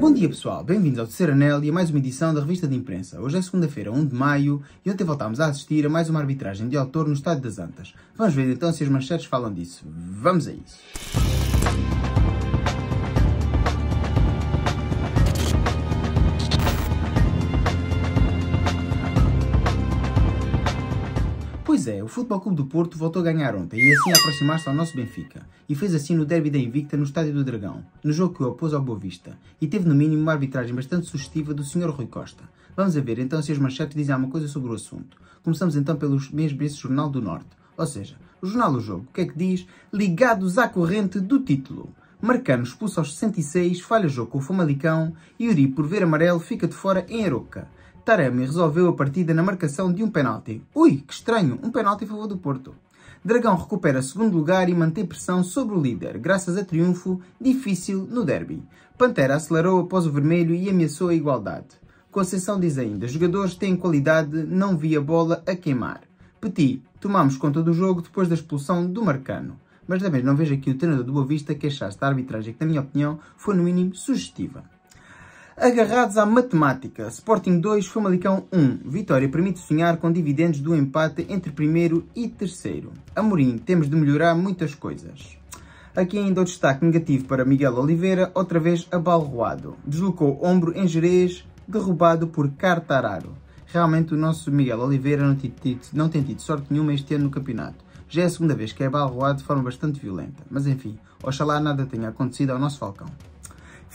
Bom dia pessoal, bem-vindos ao terceiro anel e a mais uma edição da revista de imprensa. Hoje é segunda-feira, 1 de maio, e ontem voltámos a assistir a mais uma arbitragem de autor no Estádio das Antas. Vamos ver então se os manchetes falam disso. Vamos a isso. é, o Futebol Clube do Porto voltou a ganhar ontem e assim a aproximar-se ao nosso Benfica. E fez assim no derby da Invicta no Estádio do Dragão, no jogo que o opôs ao Boa Vista. E teve no mínimo uma arbitragem bastante sugestiva do Sr. Rui Costa. Vamos a ver então se as manchetes dizem alguma coisa sobre o assunto. Começamos então pelos mesmo esse Jornal do Norte. Ou seja, o Jornal do Jogo, o que é que diz? Ligados à corrente do título. Marcano expulso aos 66, falha jogo com o Famalicão e Uri por ver amarelo fica de fora em Aroca. Taremi resolveu a partida na marcação de um penalti. Ui, que estranho, um penalti a favor do Porto. Dragão recupera segundo lugar e mantém pressão sobre o líder, graças a triunfo difícil no derby. Pantera acelerou após o vermelho e ameaçou a igualdade. Conceição diz ainda, jogadores têm qualidade, não vi a bola a queimar. Petit, tomamos conta do jogo depois da expulsão do Marcano. Mas também não vejo aqui o treinador do Boa Vista queixar-se da arbitragem que, na minha opinião, foi no mínimo sugestiva. Agarrados à matemática, Sporting 2, Famalicão 1. Vitória permite sonhar com dividendos do empate entre primeiro e terceiro. Amorim, temos de melhorar muitas coisas. Aqui ainda o destaque negativo para Miguel Oliveira, outra vez abalroado. Deslocou ombro em Jerez, derrubado por Cartararo. Realmente o nosso Miguel Oliveira não tem, tido, não tem tido sorte nenhuma este ano no campeonato. Já é a segunda vez que é abalroado de forma bastante violenta. Mas enfim, oxalá nada tenha acontecido ao nosso Falcão.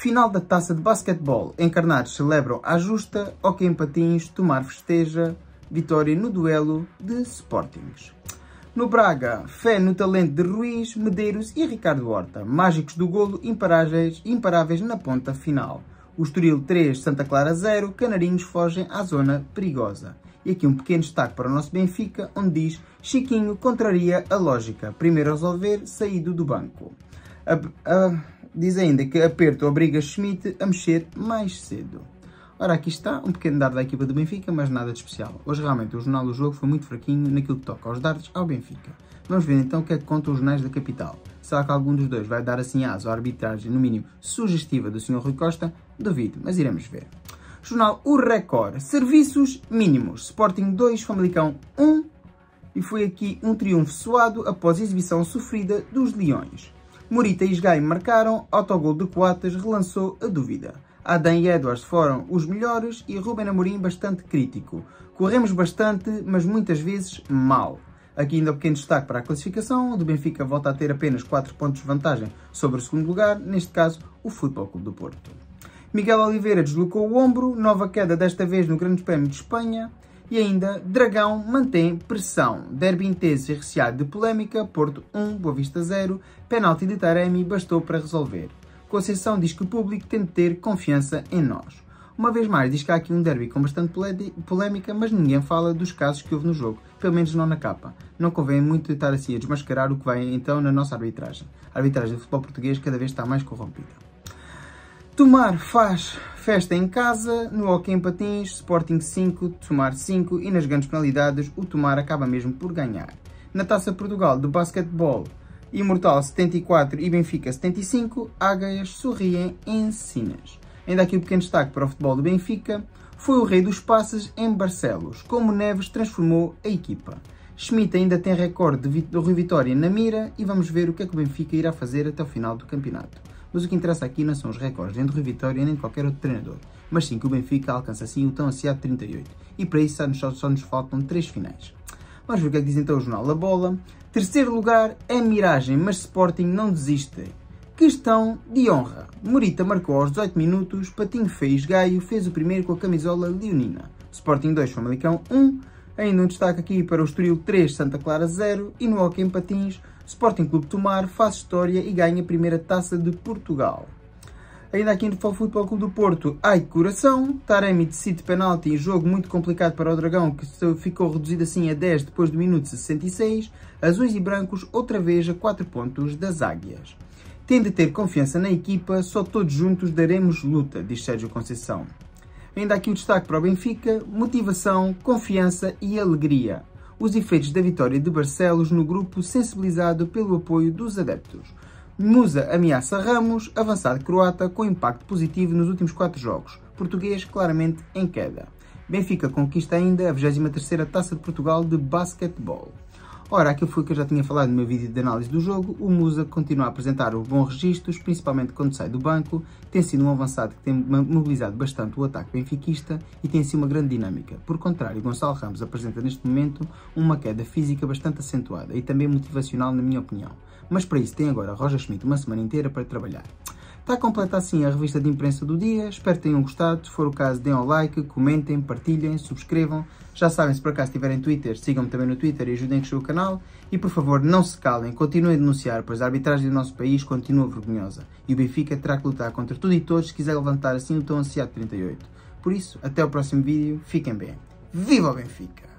Final da taça de basquetebol. Encarnados celebram a justa, ok em patins, tomar festeja, vitória no duelo de Sportings. No Braga, fé no talento de Ruiz, Medeiros e Ricardo Horta. Mágicos do golo, imparáveis, imparáveis na ponta final. O Estoril 3, Santa Clara 0, Canarinhos fogem à zona perigosa. E aqui um pequeno destaque para o nosso Benfica, onde diz Chiquinho contraria a lógica. Primeiro resolver, saído do banco. A, a... Diz ainda que aperto obriga Schmidt a mexer mais cedo. Ora, aqui está um pequeno dado da equipa do Benfica, mas nada de especial. Hoje realmente o jornal do jogo foi muito fraquinho naquilo que toca aos dardos ao Benfica. Vamos ver então o que é que contam os jornais da capital. Será que algum dos dois vai dar assim aso à arbitragem, no mínimo, sugestiva do Sr. Rui Costa? Duvido, mas iremos ver. Jornal O Record. Serviços mínimos. Sporting 2, Famalicão 1. E foi aqui um triunfo suado após a exibição sofrida dos Leões. Morita e Isgai marcaram, autogol de Coates relançou a dúvida. Adam e Edwards foram os melhores e Ruben Amorim bastante crítico. Corremos bastante, mas muitas vezes mal. Aqui ainda um pequeno destaque para a classificação, o o Benfica volta a ter apenas 4 pontos de vantagem sobre o segundo lugar, neste caso o Futebol Clube do Porto. Miguel Oliveira deslocou o ombro, nova queda desta vez no Grande Prémio de Espanha. E ainda, Dragão mantém pressão. Derby intenso e recheado de polémica, Porto 1, Boa Vista 0, penalti de Taremi bastou para resolver. Conceição diz que o público tem de ter confiança em nós. Uma vez mais, diz que há aqui um derby com bastante polémica, mas ninguém fala dos casos que houve no jogo, pelo menos não na capa. Não convém muito estar assim a desmascarar o que vem então na nossa arbitragem. A arbitragem do futebol português cada vez está mais corrompida. Tomar faz Festa em casa, no Hockey em Patins, Sporting 5, Tomar 5 e nas grandes penalidades o Tomar acaba mesmo por ganhar. Na Taça Portugal do basquetebol, Imortal 74 e Benfica 75, Águias sorriem em Sinas. Ainda aqui um pequeno destaque para o futebol do Benfica, foi o rei dos passes em Barcelos, como Neves transformou a equipa. Schmidt ainda tem recorde de Rui Vitória na mira e vamos ver o que é que o Benfica irá fazer até o final do campeonato. Mas o que interessa aqui não são os recordes nem do Rui Vitória nem de qualquer outro treinador, mas sim que o Benfica alcança assim o tão ansiado 38. E para isso só, só nos faltam três finais. Vamos ver o que é que diz então o Jornal da Bola. Terceiro lugar é miragem, mas Sporting não desiste. Questão de honra. Morita marcou aos 18 minutos, Patinho fez Gaio, fez o primeiro com a camisola leonina. Sporting 2, Famalicão 1. Ainda um destaque aqui para o Estoril 3, Santa Clara 0. E no Hockey em Patins, Sporting Clube Tomar faz história e ganha a primeira taça de Portugal. Ainda aqui no Futebol Clube do Porto, ai coração, Taremi decide penalti em jogo muito complicado para o Dragão, que ficou reduzido assim a 10 depois do minuto 66, azuis e brancos outra vez a 4 pontos das águias. Tem de ter confiança na equipa, só todos juntos daremos luta, diz Sérgio Conceição. Ainda aqui o destaque para o Benfica, motivação, confiança e alegria os efeitos da vitória de Barcelos no grupo sensibilizado pelo apoio dos adeptos. Musa ameaça Ramos, avançado croata com impacto positivo nos últimos quatro jogos, português claramente em queda. Benfica conquista ainda a 23ª Taça de Portugal de basquetebol. Ora, aquilo foi o que eu já tinha falado no meu vídeo de análise do jogo, o Musa continua a apresentar os bons registros, principalmente quando sai do banco, tem sido um avançado que tem mobilizado bastante o ataque benfiquista e tem sido assim uma grande dinâmica. Por contrário, Gonçalo Ramos apresenta neste momento uma queda física bastante acentuada e também motivacional na minha opinião. Mas para isso tem agora Roger Schmidt uma semana inteira para trabalhar. Está completa assim a revista de imprensa do dia. Espero que tenham gostado. Se for o caso, deem ao like, comentem, partilhem, subscrevam. Já sabem, se por acaso estiverem no Twitter, sigam-me também no Twitter e ajudem a crescer o canal. E por favor, não se calem, continuem a denunciar, pois a arbitragem do nosso país continua vergonhosa. E o Benfica terá que lutar contra tudo e todos se quiser levantar assim o tão ansiado 38. Por isso, até o próximo vídeo. Fiquem bem. Viva o Benfica!